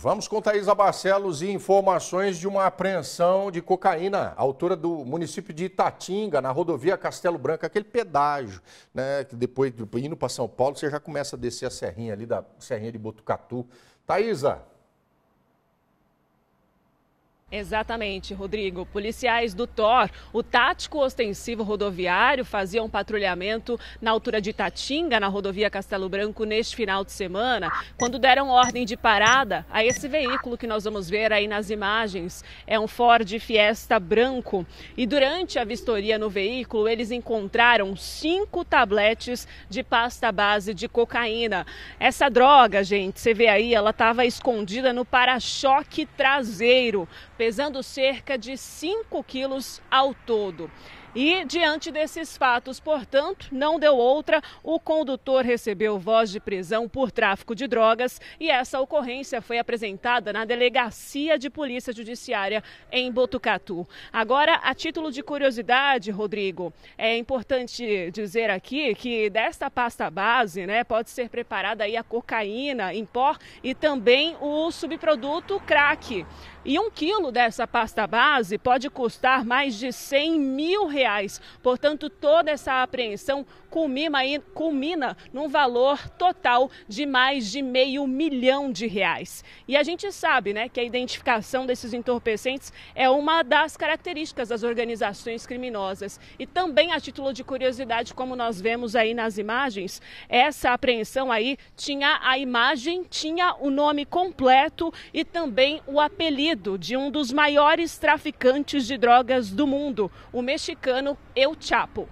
Vamos com Thaisa Barcelos e informações de uma apreensão de cocaína, à altura do município de Itatinga, na rodovia Castelo Branco, aquele pedágio, né? Que depois, indo para São Paulo, você já começa a descer a serrinha ali da serrinha de Botucatu. Thaisa. Exatamente, Rodrigo. Policiais do TOR, o Tático Ostensivo Rodoviário, faziam patrulhamento na altura de Tatinga, na rodovia Castelo Branco, neste final de semana, quando deram ordem de parada a esse veículo que nós vamos ver aí nas imagens. É um Ford Fiesta branco. E durante a vistoria no veículo, eles encontraram cinco tabletes de pasta base de cocaína. Essa droga, gente, você vê aí, ela estava escondida no para-choque traseiro pesando cerca de 5 quilos ao todo. E, diante desses fatos, portanto, não deu outra, o condutor recebeu voz de prisão por tráfico de drogas e essa ocorrência foi apresentada na Delegacia de Polícia Judiciária em Botucatu. Agora, a título de curiosidade, Rodrigo, é importante dizer aqui que desta pasta base, né, pode ser preparada aí a cocaína em pó e também o subproduto crack. E um quilo quilo dessa pasta base pode custar mais de 100 mil reais. Portanto, toda essa apreensão culmina, culmina num valor total de mais de meio milhão de reais. E a gente sabe né, que a identificação desses entorpecentes é uma das características das organizações criminosas. E também, a título de curiosidade, como nós vemos aí nas imagens, essa apreensão aí tinha a imagem, tinha o nome completo e também o apelido de um dos dos maiores traficantes de drogas do mundo, o mexicano El Chapo.